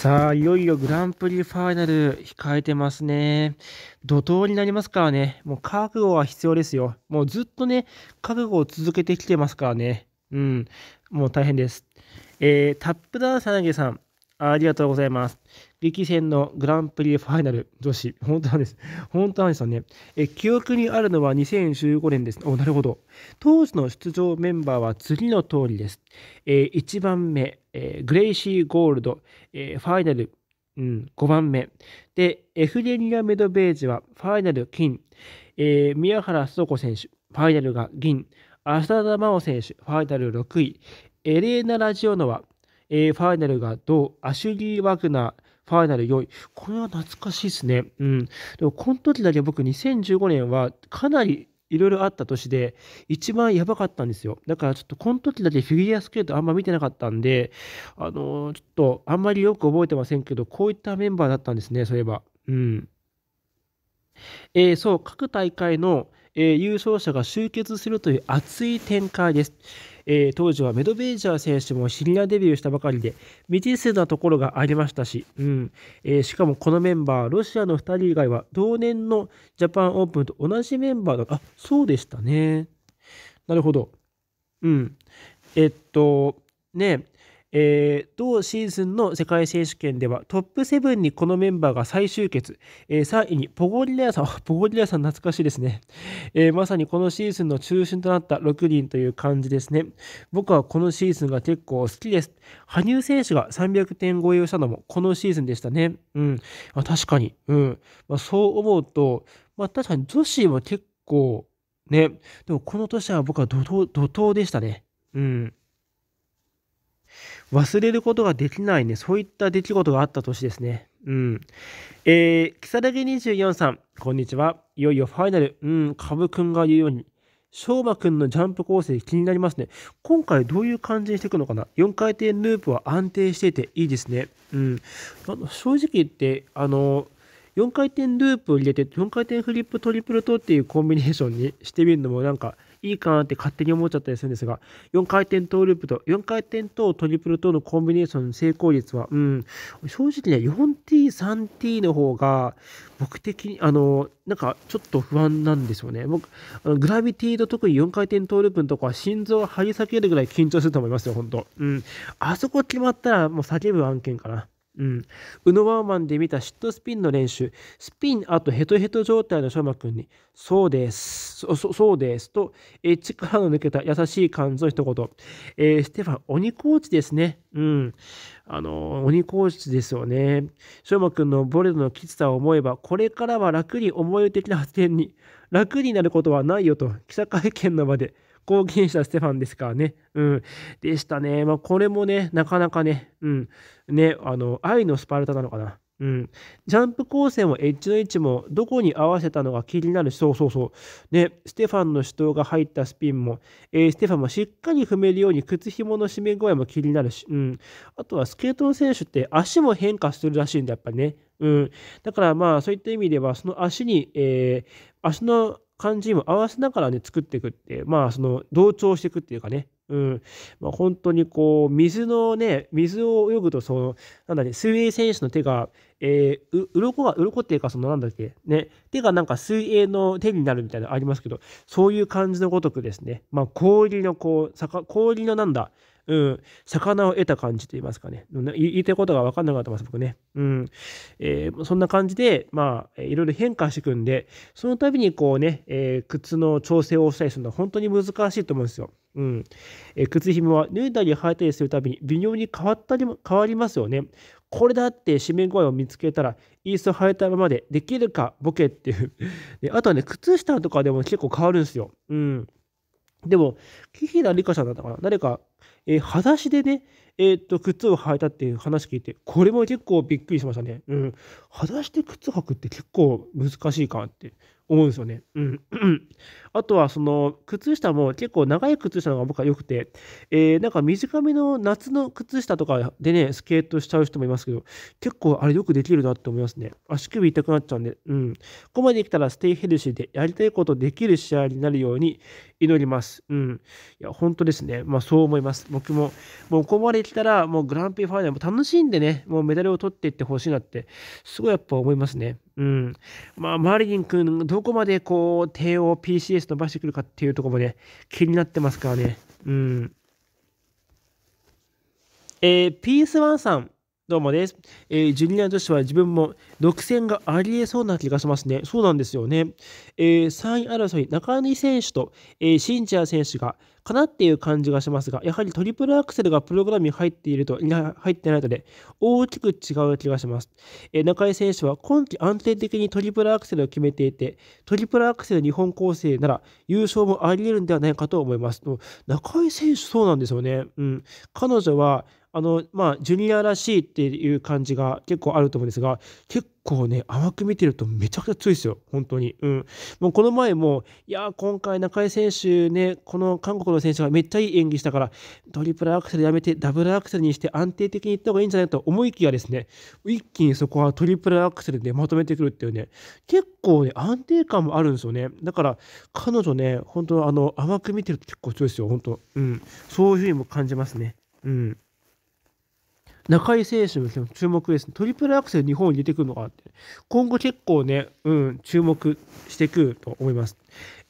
さあ、いよいよグランプリファイナル控えてますね。怒涛になりますからね。もう覚悟は必要ですよ。もうずっとね、覚悟を続けてきてますからね。うん。もう大変です。えー、タップダーサなぎさん、ありがとうございます。力戦のグランプリファイナル女子、本当なんです。本当なんですよね。え記憶にあるのは2015年です。お、なるほど。当時の出場メンバーは次の通りです。えー、1番目、えー、グレイシー・ゴールド、えー、ファイナル、うん、5番目。で、エフレニア・メドベージはファイナル金、え宮原須子選手、ファイナルが銀、浅田真央選手、ファイナル6位、エレーナ・ラジオノワ、えファイナルが銅、アシュリー・ワグナー、ファイナル4位。これは懐かしいですね。うん。でも、この時だけ僕、2015年はかなりいろいろあった年で、一番やばかったんですよ。だからちょっとこの時だけフィギュアスケートあんま見てなかったんで、あのー、ちょっとあんまりよく覚えてませんけど、こういったメンバーだったんですね、そういえば。うん。えー、そう、各大会の、えー、優勝者が集結するという熱い展開です。えー、当時はメドベージャー選手もシニアデビューしたばかりで未知数なところがありましたし、うんえー、しかもこのメンバーロシアの2人以外は同年のジャパンオープンと同じメンバーだあそうでしたねなるほどうんえっとねえー、同シーズンの世界選手権ではトップ7にこのメンバーが再集結、えー、3位にポゴリラさん、ポゴリラさん懐かしいですね、えー、まさにこのシーズンの中心となった6人という感じですね。僕はこのシーズンが結構好きです。羽生選手が300点超えをしたのもこのシーズンでしたね。うん。まあ、確かに。うん。まあ、そう思うと、まあ、確かに女子も結構ね、でもこの年は僕は怒涛でしたね。うん。忘れることができないね、そういった出来事があった年ですね。うん。えー、サ更木24さん、こんにちは。いよいよファイナル。うん、ぶくんが言うように。翔馬くんのジャンプ構成気になりますね。今回どういう感じにしていくのかな ?4 回転ループは安定していていいですね。うん。正直言って、あの、4回転ループを入れて、4回転フリップトリプルトっていうコンビネーションにしてみるのもなんか、いいかなって勝手に思っちゃったりするんですが、4回転トーループと、4回転とトリプルとのコンビネーションの成功率は、うん、正直ね、4t、3t の方が、僕的に、あの、なんかちょっと不安なんですよね。僕、グラビティと特に4回転トーループのとこは心臓を張り裂けるぐらい緊張すると思いますよ、本当うん。あそこ決まったらもう叫ぶ案件かな。うん、ウノワーマンで見たシットスピンの練習、スピンあとヘトヘト状態の翔馬うくんに、そうです、そうですと、え力の抜けた優しい感じの一言、えー、ステファン、鬼コーチですね。うん。あの鬼コーチですよね。翔馬うくんのボレドのきつさを思えば、これからは楽に思い的な発言に、楽になることはないよと、記者会見の場で、貢献したステファンですからね。うん。でしたね。まあ、これもね、なかなかね、うん。ね、あの、愛のスパルタなのかな。うん。ジャンプ構成もエッジの位置もどこに合わせたのが気になるし、そうそうそう。ね、ステファンの主導が入ったスピンも、えー、ステファンもしっかり踏めるように靴紐の締め具合も気になるし、うん。あとはスケートの選手って足も変化するらしいんだ、やっぱりね。うん。だからまあ、そういった意味では、その足に、えー、足の感じも合わせながらね、作っていくって、まあ、その、同調していくっていうかね、うん。まあ、本当にこう、水のね、水を泳ぐと、その、なんだね、水泳選手の手が、えー、う、鱗が、鱗っていうか、その、なんだっけ、ね、手がなんか水泳の手になるみたいなのありますけど、そういう感じのごとくですね、まあ、氷のこう、氷のなんだ、うん、魚を得た感じと言いますかね、言いたいことが分かんなかったます、僕ね。うん。えー、そんな感じで、まあ、いろいろ変化していくんで、その度にこうね、えー、靴の調整をしたりするのは本当に難しいと思うんですよ。うん。えー、靴ひもは脱いだり履いたりするたびに微妙に変わったりも、変わりますよね。これだって締め具合を見つけたら、イースト履いたままでできるかボケっていうで。あとはね、靴下とかでも結構変わるんですよ。うん。でも、紀平梨花ちゃんだったかな誰か、えー、裸足でね、えー、っと、靴を履いたっていう話聞いて、これも結構びっくりしましたね。うん。裸足で靴履くって結構難しいかって思うんですよね。うん。あとは、その、靴下も結構長い靴下の方が僕は良くて、えー、なんか短めの夏の靴下とかでね、スケートしちゃう人もいますけど、結構あれよくできるなって思いますね。足首痛くなっちゃうんで、うん。ここまで来たらステイヘルシーでやりたいことできる試合になるように祈ります。うん。いや、本当ですね。まあそう思います。僕も、もうここまできたら、もうグランプリファイナルも楽しんでね、もうメダルを取っていってほしいなって、すごいやっぱ思いますね。うん。まあ、マリリン君どこまでこう、帝王 PCS 伸ばしてくるかっていうところもね、気になってますからね。うん。えー、PS1 さん。どうもです。えー、ジュニア女子は自分も独占がありえそうな気がしますね。そうなんですよね。えー、3位争い、中西選手と、えー、シンチー選手がかなっていう感じがしますが、やはりトリプルアクセルがプログラムに入っていると、入ってないので、大きく違う気がします。えー、中井選手は今季安定的にトリプルアクセルを決めていて、トリプルアクセル日本構成なら優勝もあり得るんではないかと思います。中井選手、そうなんですよね。うん。彼女はあの、まあ、ジュニアらしいっていう感じが結構あると思うんですが、結構ね、甘く見てるとめちゃくちゃ強いですよ、本当に。うん。もうこの前も、いや今回中井選手ね、この韓国の選手がめっちゃいい演技したから、トリプルアクセルやめて、ダブルアクセルにして安定的にいった方がいいんじゃないかと思いきやですね、一気にそこはトリプルアクセルでまとめてくるっていうね、結構ね、安定感もあるんですよね。だから、彼女ね、本当あの、甘く見てると結構強いですよ、本当うん。そういうふうにも感じますね。うん。中井選手の注目ですね。トリプルアクセル日本に出てくるのかって。今後結構ね、うん、注目してくると思います。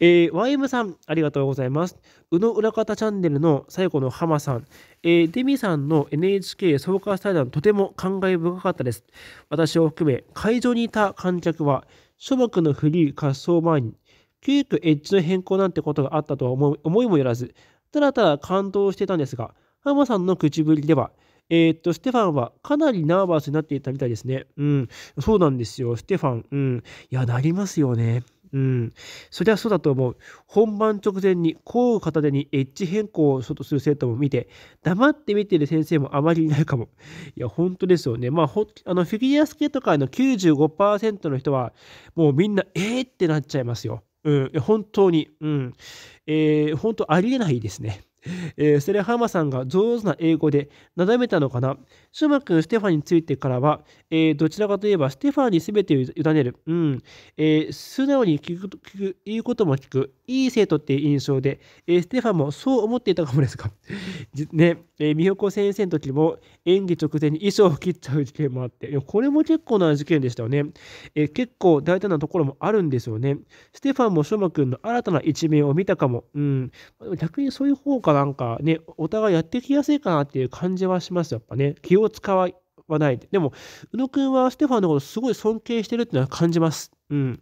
えー、YM さん、ありがとうございます。宇野裏方チャンネルの最後の浜さん。えー、デミさんの NHK 総合括イ談、とても感慨深かったです。私を含め、会場にいた観客は、諸国のフリー滑走前に、急遽エッジの変更なんてことがあったとは思いもよらず、ただただ感動してたんですが、浜さんの口ぶりでは、えー、っと、ステファンはかなりナーバスになっていたみたいですね。うん。そうなんですよ、ステファン。うん。いや、なりますよね。うん。そりゃそうだと思う。本番直前に、こう片手にエッジ変更をする生徒も見て、黙って見てる先生もあまりいないかも。いや、本当ですよね。まあ、ほあのフィギュアスケート界の95%の人は、もうみんな、えーってなっちゃいますよ。うん、本当に。うん。えー、本当ありえないですね。えー、ステレハマさんが上手な英語でなだめたのかな。シュマ君、ステファについてからは、えー、どちらかといえばステファに全てを委ねる。うん。えー、素直に聞く、聞く、言うことも聞く。いい生徒っていう印象で、えー、ステファンもそう思っていたかもですが ね、えー、美穂子先生の時も演技直前に衣装を切っちゃう事件もあって、いやこれも結構な事件でしたよね。えー、結構大胆なところもあるんですよね。ステファンもしょまくんの新たな一面を見たかも。うん。逆にそういう方がなんかね、お互いやってきやすいかなっていう感じはします、やっぱね。気を使わないで。でも、宇野くんはステファンのことすごい尊敬してるっていうのは感じます。うん。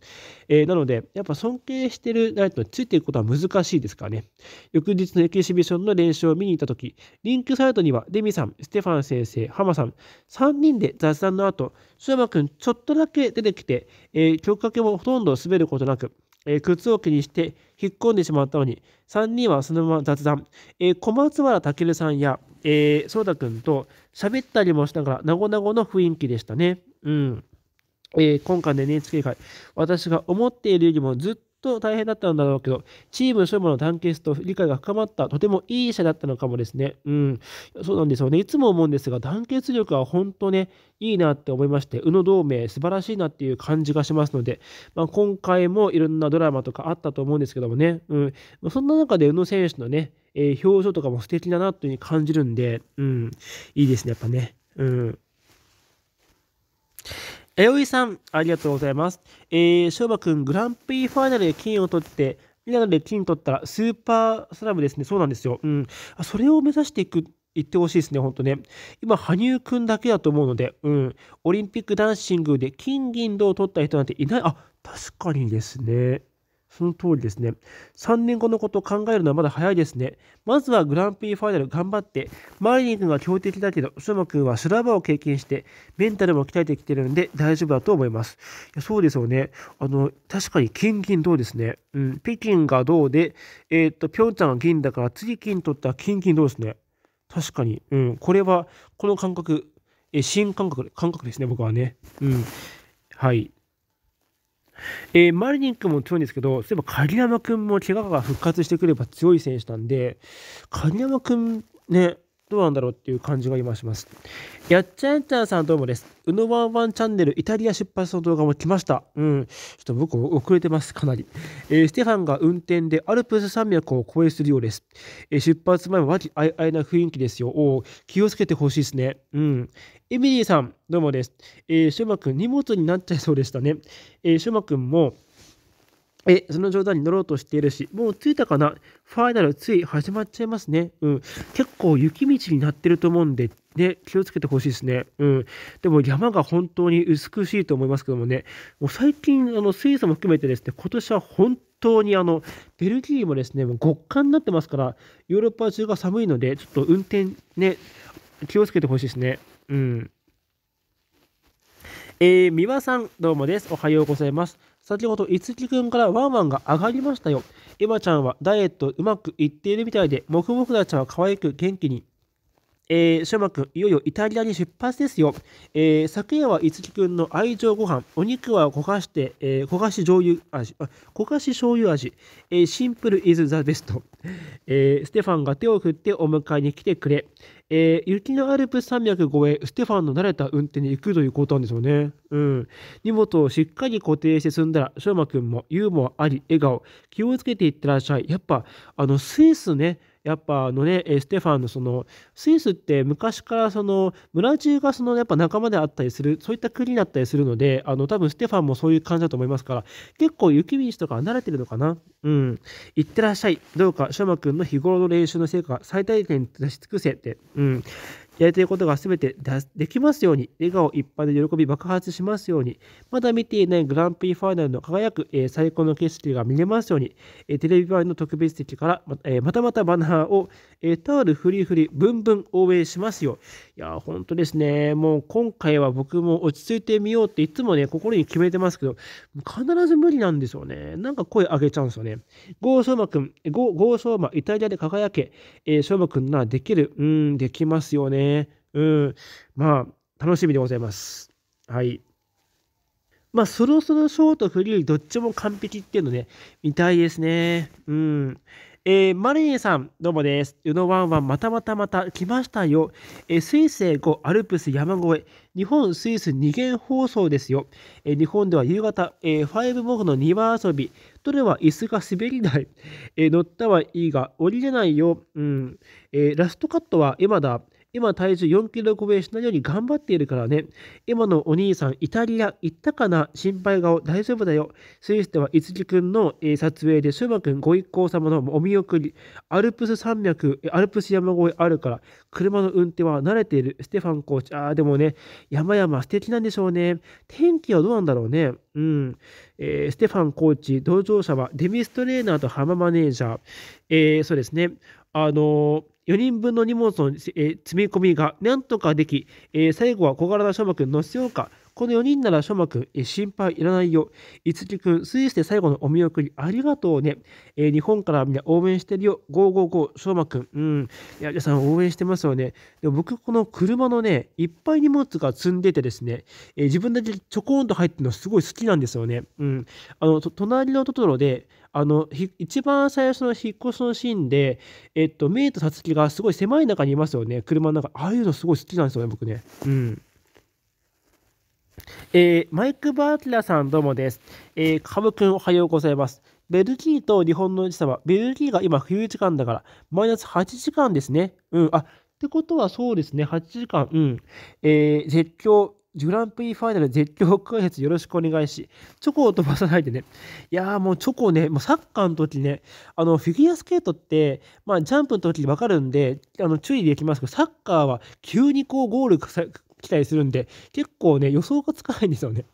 えー、なので、やっぱ尊敬してる誰とついていくことは難しいですからね。翌日のエキシビションの練習を見に行ったとき、リンクサイトにはデミさん、ステファン先生、ハマさん、3人で雑談の後、須山くんちょっとだけ出てきて、えー、曲かけもほとんど滑ることなく、えー、靴を気にして引っ込んでしまったのに、3人はそのまま雑談。えー、小松原健さんや、えー、そうたくんと喋ったりもしながら、なごなごの雰囲気でしたね。うん。えー、今回の NHK 杯、私が思っているよりもずっと大変だったんだろうけど、チーム勝負の団結と理解が深まった、とてもいい試合だったのかもですね。うん、そうなんですよね。いつも思うんですが、団結力は本当ね、いいなって思いまして、宇野同盟、素晴らしいなっていう感じがしますので、まあ、今回もいろんなドラマとかあったと思うんですけどもね、うん、そんな中で宇野選手のね、えー、表情とかも素敵だなというふうに感じるんで、うん、いいですね、やっぱね。うんえおいさん、ありがとうございます。えー、しょうばくん、グランプリファイナルで金を取って、ミラノで金取ったらスーパースラムですね。そうなんですよ。うん。それを目指していく、言ってほしいですね、本当ね。今、羽生くんだけだと思うので、うん。オリンピックダンシングで金銀銅を取った人なんていない。あ、確かにですね。その通りですね。3年後のことを考えるのはまだ早いですね。まずはグランプリファイナル頑張って、マリニン君は強敵だけど、ショマ君は修羅場を経験して、メンタルも鍛えてきてるんで大丈夫だと思います。いやそうですよね。あの、確かに金銀銅ですね。うん、北京が銅で、えー、っと、ピョンチャンが銀だから、次金取ったら金銀銅ですね。確かに。うん、これは、この感覚、え新感覚、感覚ですね、僕はね。うん。はい。えー、マリニン君も強いんですけど、そういえば鍵山君も怪我が復活してくれば強い選手なんで、鍵山君ね、どうなんだろうっていう感じが今します。やっちゃんちゃんさんどうもです。うのワンワンチャンネルイタリア出発の動画も来ました。うん。ちょっと僕遅れてます、かなり。えー、ステファンが運転でアルプス山脈を越えするようです。えー、出発前は和気あいあいな雰囲気ですよ。お気をつけてほしいですね。うん。エミリーさん、どうもです。えー、シュマくん、荷物になっちゃいそうでしたね。えー、シュマくんも、え、その冗談に乗ろうとしているし、もう着いたかなファイナルつい始まっちゃいますね。うん。結構雪道になってると思うんで、ね、気をつけてほしいですね。うん。でも山が本当に美しいと思いますけどもね、もう最近、あの、スイスも含めてですね、今年は本当にあの、ベルギーもですね、もう極寒になってますから、ヨーロッパ中が寒いので、ちょっと運転ね、気をつけてほしいですね。うん。えー、三輪さん、どうもです。おはようございます。先ほど、五木くんからワンワンが上がりましたよ。エマちゃんはダイエットうまくいっているみたいで、もふもふなちゃんは可愛く元気に。えー、くん、いよいよイタリアに出発ですよ。えー、昨夜は樹くんの愛情ご飯、お肉は焦がして、えー、焦がし醤油味、あ焦がし醤油味、えー、シンプルイズザベスト。えー、ステファンが手を振ってお迎えに来てくれ。えー、雪のアルプス山脈越え、ステファンの慣れた運転に行くということなんですよね。うん。荷物をしっかり固定して済んだら、翔馬くんもユーモアあり、笑顔、気をつけていってらっしゃい。やっぱ、あの、スイスね、やっぱあのね、ステファンのその、スイスって昔からその、村中がその、やっぱ仲間であったりする、そういった国だったりするので、あの、多分ステファンもそういう感じだと思いますから、結構雪道とか慣れてるのかなうん。いってらっしゃい。どうか、ショマ君の日頃の練習の成果、最大限出し尽くせって。うん。やりたいことがすべてできますように、笑顔いっぱいで喜び爆発しますように、まだ見ていないグランプリファイナルの輝く、えー、最高の景色が見れますように、えー、テレビ版の特別席から、まえー、またまたバナーを、えタオルフリフリ、ブンブン応援しますよ。いや、本当ですね。もう今回は僕も落ち着いてみようっていつもね、心に決めてますけど、必ず無理なんですよね。なんか声上げちゃうんですよね。ゴーソーマくん、ゴーソーマ、イタリアで輝け、えー、ソーマくんならできる、うん、できますよね。ね。うん。まあ、楽しみでございます。はい。まあ、そろそろショート、フリー、どっちも完璧っていうのね、見たいですね。うん。えー、マリネさん、どうもです。うのワンワン、またまたまた来ましたよ。えー、スイスへ5、アルプス山越え、日本、スイス2元放送ですよ。えー、日本では夕方、えー、5モフの庭遊び、とれは椅子が滑りない、え乗ったはいいが、降りれないよ。うんえラストカットは今だ。今体重4キロ超えしないように頑張っているからね。今のお兄さん、イタリア行ったかな心配顔、大丈夫だよ。スイスでは、いつきくんの、撮影で、シューマくんご一行様のお見送り、アルプス山脈、アルプス山越えあるから、車の運転は慣れている、ステファンコーチ。ああ、でもね、山々素敵なんでしょうね。天気はどうなんだろうね。うん。えー、ステファンコーチ、同乗者は、デミストレーナーと浜マネージャー。えー、そうですね。あのー4人分の荷物の、えー、積み込みがなんとかでき、えー、最後は小柄な翔馬くん乗せようか。この4人ならま幕、え心配いらないよ。五木君、スイスで最後のお見送り、ありがとうね。え日本からみんな応援してるよ。555、翔馬君。うん。いや、皆さん応援してますよね。でも僕、この車のね、いっぱい荷物が積んでてですね、え自分だけちょこんと入ってるのすごい好きなんですよね。うん。あの、隣のトトロで、あの、一番最初の引っ越しのシーンで、えっと、メイとサツキがすごい狭い中にいますよね。車の中。ああいうのすごい好きなんですよね、僕ね。うん。えー、マイク・バーティラさんどうもです。えー、カく君、おはようございます。ベルギーと日本の時差は、ベルギーが今冬時間だから、マイナス8時間ですね。うん。あ、ってことはそうですね、8時間。うん。えー、絶叫、グランプリファイナル絶叫解説よろしくお願いし、チョコを飛ばさないでね。いやーもうチョコね、もうサッカーの時ね、あのフィギュアスケートって、まあジャンプの時わかるんで、あの注意できますけど、サッカーは急にこうゴール来たりするんで、結構ね、予想がつかないんですよね。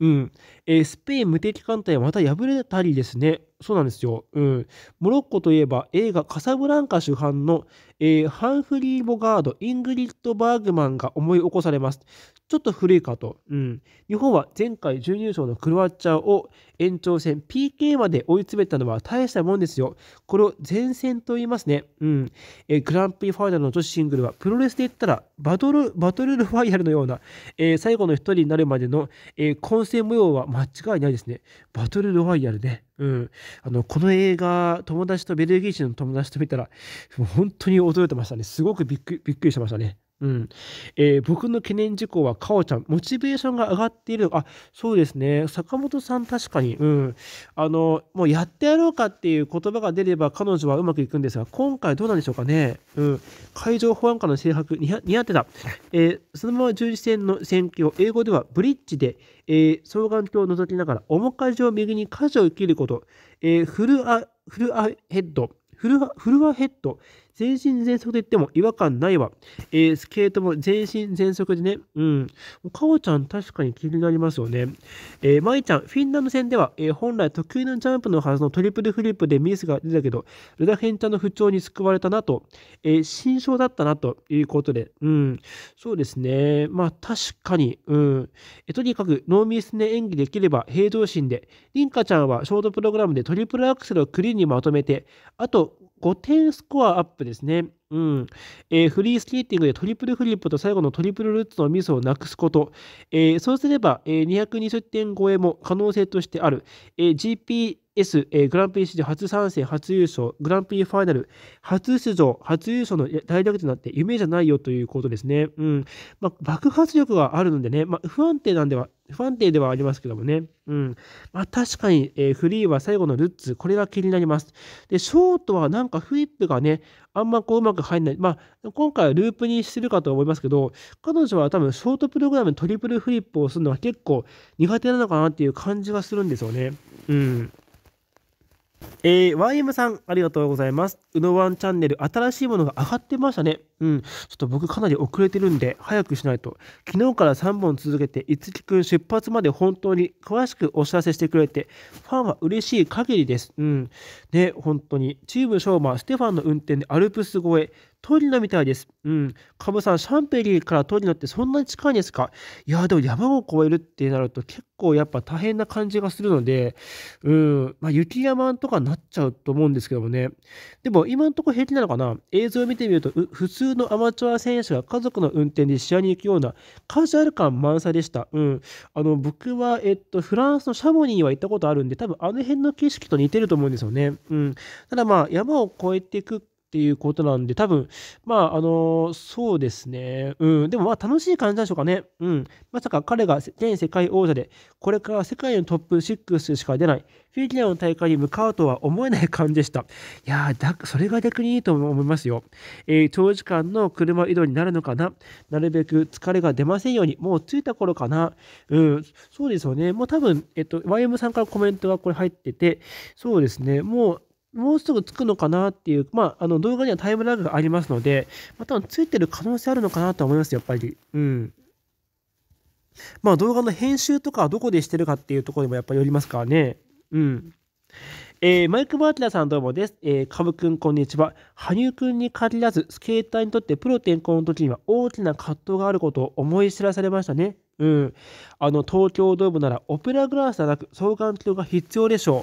うん。えー、スペイン無敵艦隊また敗れたりですね、そうなんですよ、うん。モロッコといえば映画「カサブランカ」主犯の、えー、ハンフリー・ボガード、イングリッド・バーグマンが思い起こされます。ちょっと古いかと。うん、日本は前回準優勝のクロアチアを延長戦 PK まで追い詰めたのは大したもんですよ。これを前線と言いますね。うん、えー、グランプリファイナルの女子シングルはプロレスで言ったらバトルバトルファイナルのような、えー、最後の1人になるまでの、え混戦模様は間違いないですね。バトルロワイヤルね。うん、あのこの映画友達とベルギー人の友達と見たら本当に驚いてましたねすごくびっくりびっくりしましたね。うん。えー、僕の懸念事項は、かおちゃん、モチベーションが上がっている。あ、そうですね。坂本さん、確かに、うん。あの、もうやってやろうかっていう言葉が出れば、彼女はうまくいくんですが、今回どうなんでしょうかね。うん。海上保安官の制白、似合ってた。えー、そのまま十字線の戦況、英語ではブリッジで、えー、双眼鏡を覗きながら、面舵を右に舵を切ること、えー、フルア、フルアヘッド、フルアフルアヘッド、全身全速と言っても違和感ないわ。えー、スケートも全身全速でね、うん。かおちゃん確かに気になりますよね。えー、まいちゃん、フィンランド戦では、えー、本来得意のジャンプのはずのトリプルフリップでミスが出たけど、ルダヘンちゃんの不調に救われたなと、えー、新だったなということで、うん。そうですね。まあ確かに、うん。えー、とにかくノーミスで演技できれば平常心で、りんかちゃんはショートプログラムでトリプルアクセルをクリーンにまとめて、あと5点スコアアップですね。うんえー、フリースケーティングでトリプルフリップと最後のトリプルルッツのミスをなくすこと、えー、そうすれば、えー、220点超えも可能性としてある、えー、GP S、えー、グランプリ史上初参戦、初優勝、グランプリファイナル、初出場、初優勝の大逆転なって夢じゃないよということですね。うん。まあ、爆発力があるのでね、まあ、不安定なんでは、不安定ではありますけどもね。うん。まあ、確かに、えー、フリーは最後のルッツ、これが気になります。で、ショートはなんかフリップがね、あんまこううまく入んない。まあ、今回はループにするかと思いますけど、彼女は多分ショートプログラムトリプルフリップをするのは結構苦手なのかなっていう感じはするんですよね。うん。えー、YM さん、ありがとうございます。うのワンチャンネル、新しいものが上がってましたね。うん。ちょっと僕かなり遅れてるんで、早くしないと。昨日から3本続けて、いつきくん出発まで本当に詳しくお知らせしてくれて、ファンは嬉しい限りです。うん。ね、本当に。チームショステファンの運転でアルプス越え、トイノみたいです。うん。カブさん、シャンペリーからトイノってそんなに近いんですかいや、でも山を越えるってなると結構やっぱ大変な感じがするので、うん。まあ、雪山とかになっちゃうと思うんですけどもね。でも、今のところ平気なのかな映像を見てみると、普通のアマチュア選手が家族の運転で試合に行くようなカジュアル感満載でした。うん。あの、僕は、えっと、フランスのシャモニーは行ったことあるんで、多分あの辺の景色と似てると思うんですよね。うん。ただまあ、山を越えていくっていうことなんで、多分、まあ、あの、そうですね。うん。でも、まあ、楽しい感じなんでしょうかね。うん。まさか彼が全世界王者で、これから世界のトップ6しか出ない、フィギュアの大会に向かうとは思えない感じでした。いやー、だそれが逆にいいと思いますよ。えー、長時間の車移動になるのかななるべく疲れが出ませんように、もう着いた頃かな。うん。そうですよね。もう多分、えっと、YM さんからコメントがこれ入ってて、そうですね。もう、もうすぐつくのかなっていう、まあ、あの動画にはタイムラグがありますので、まあ、多分ついてる可能性あるのかなと思います、やっぱり。うん。まあ、動画の編集とかはどこでしてるかっていうところにもやっぱりよりますからね。うん。えー、マイク・バーティラさんどうもです。えー、カブくんこんにちは。羽生くんに限らず、スケーターにとってプロ転向の時には大きな葛藤があることを思い知らされましたね。うん。あの、東京ドームならオペラグラスではなく双眼鏡が必要でしょ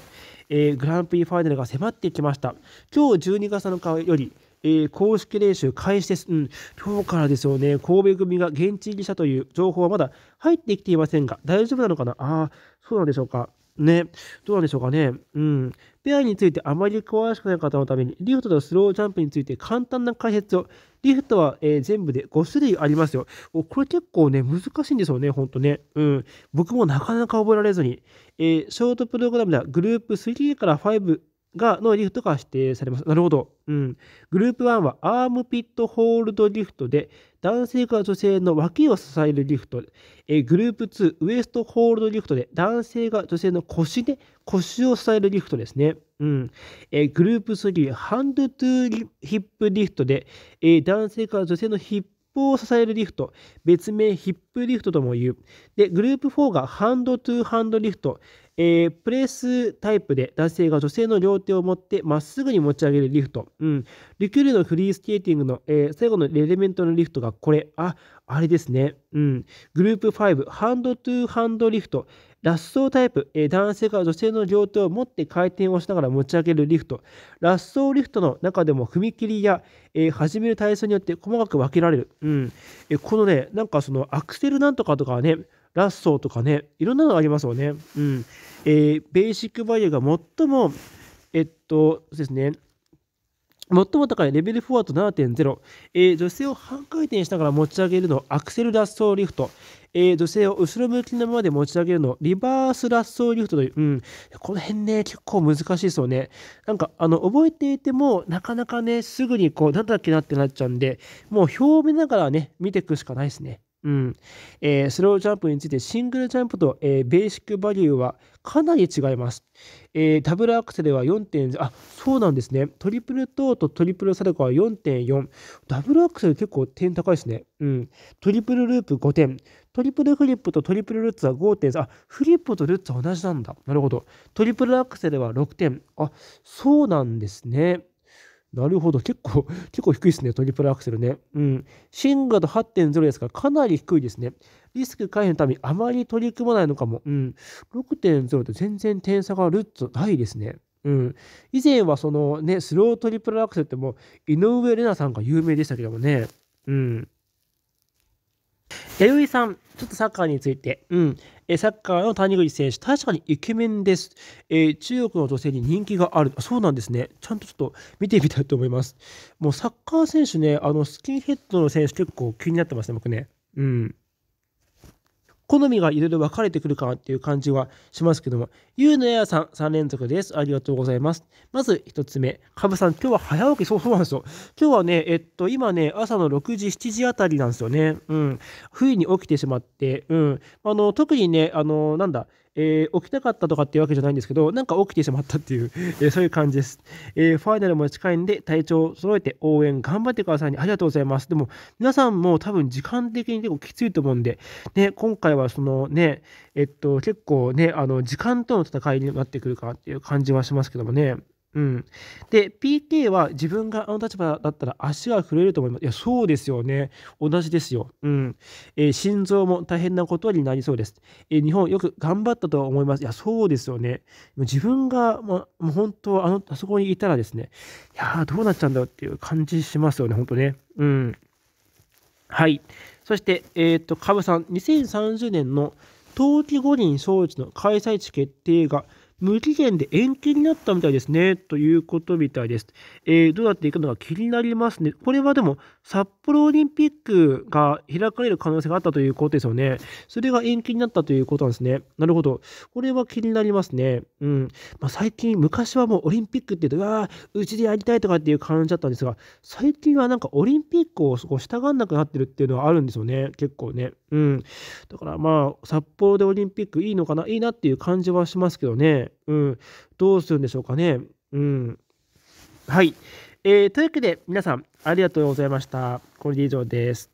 う。えー、グランプリファイナルが迫ってきました。今日12月の日より、えー、公式練習開始です。うん、今日からですよね、神戸組が現地入りしたという情報はまだ入ってきていませんが、大丈夫なのかなああ、そうなんでしょうか。ね、どうなんでしょうかね。うん。ペアについてあまり詳しくない方のために、リフトとスロージャンプについて簡単な解説を。リフトは、えー、全部で5種類ありますよ。これ結構ね、難しいんですよね、ほんとね。うん。僕もなかなか覚えられずに。えー、ショートプログラムではグループ3から5が、のリフトが指定されます。なるほど。うん。グループ1はアームピットホールドリフトで、男性から女性の脇を支えるリフト。えグループ2、ウエストホールドリフトで、男性が女性の腰で腰を支えるリフトですね。うん。えグループ3、ハンドトゥーヒップリフトで、え男性から女性のヒップを支えるリフト、別名ヒップリフトとも言う。で、グループ4がハンドトゥーハンドリフト、えー、プレスタイプで男性が女性の両手を持ってまっすぐに持ち上げるリフト。うん。リクールのフリースケーティングの、えー、最後のエレメントのリフトがこれ。あ、あれですね。うん。グループ5、ハンドトゥーハンドリフト。ラッソータイプ、えー、男性が女性の両手を持って回転をしながら持ち上げるリフト。ラッソーリフトの中でも踏切や、えー、始める体操によって細かく分けられる。うん。えー、このね、なんかそのアクセルなんとかとかね、ラッソーとかね、いろんなのがありますよね。うん。えー、ベーシックバリューが最も、えっとですね、最も高いレベル4と7.0、えー、女性を半回転しながら持ち上げるのアクセル脱走リフト、えー、女性を後ろ向きのままで持ち上げるのリバース脱走リフトという、うん、この辺ね、結構難しいですよね。なんか、あの、覚えていても、なかなかね、すぐにこう、なんだっけなってなっちゃうんで、もう表を見ながらね、見ていくしかないですね。うんえー、スロージャンプについてシングルジャンプと、えー、ベーシックバリューはかなり違います。えー、ダブルアクセルは4.0、あそうなんですね。トリプルトーとトリプルサルコは4.4。ダブルアクセル結構点高いですね。うん。トリプルループ5点。トリプルフリップとトリプルルッツは5.3。あフリップとルッツは同じなんだ。なるほど。トリプルアクセルは6点。あそうなんですね。なるほど。結構、結構低いですね。トリプルアクセルね。うん。シン進化と8.0ですから、かなり低いですね。リスク回避のためにあまり取り組まないのかも。うん。6.0って全然点差がルッツないですね。うん。以前はそのね、スロートリプルアクセルってもう、井上玲奈さんが有名でしたけどもね。うん。弥生さん、ちょっとサッカーについて、うん、えサッカーの谷口選手、確かにイケメンです、え中国の女性に人気がある、あ、そうなんですね、ちゃんとちょっと見てみたいと思います。もうサッカー選手ね、あのスキンヘッドの選手、結構気になってますね、僕ね。うん好みがいろいろ分かれてくるかなっていう感じはしますけども、ゆうのやさん3連続です。ありがとうございます。まず1つ目、かぶさん、今日は早起き、そうそうなんですよ。今日はね、えっと、今ね、朝の6時、7時あたりなんですよね。うん。冬に起きてしまって、うん。あの、特にね、あの、なんだ、えー、起きたかったとかっていうわけじゃないんですけど、なんか起きてしまったっていうえそういう感じです、えー、ファイナルも近いんで、体調を揃えて応援頑張ってくださいね。ありがとうございます。でも、皆さんも多分時間的に結構きついと思うんで、ね、今回はそのね、えっと、結構ね、あの、時間との戦いになってくるかなっていう感じはしますけどもね。うん、で PK は自分があの立場だったら足が震えると思います。いやそうですよね。同じですよ。うんえー、心臓も大変なことになりそうです、えー、日本よく頑張ったと思います。いやそうですよね。自分が、ま、もう本当あのあそこにいたらですねいやどうなっちゃうんだろうっていう感じしますよね本当ね。うん、はいそして、えーと、株さん2030年の冬季五輪招致の開催地決定が無期限で延期になったみたいですね。ということみたいです。えー、どうやっていくのか気になりますね。これはでも札幌オリンピックが開かれる可能性があったということですよね。それが延期になったということなんですね。なるほど。これは気になりますね。うん。まあ、最近、昔はもうオリンピックって言うと、うわうちでやりたいとかっていう感じだったんですが、最近はなんかオリンピックをそこう従わなくなってるっていうのはあるんですよね。結構ね。うん。だからまあ、札幌でオリンピックいいのかな、いいなっていう感じはしますけどね。うん。どうするんでしょうかね。うん。はい。えー、というわけで皆さんありがとうございました。これで以上です。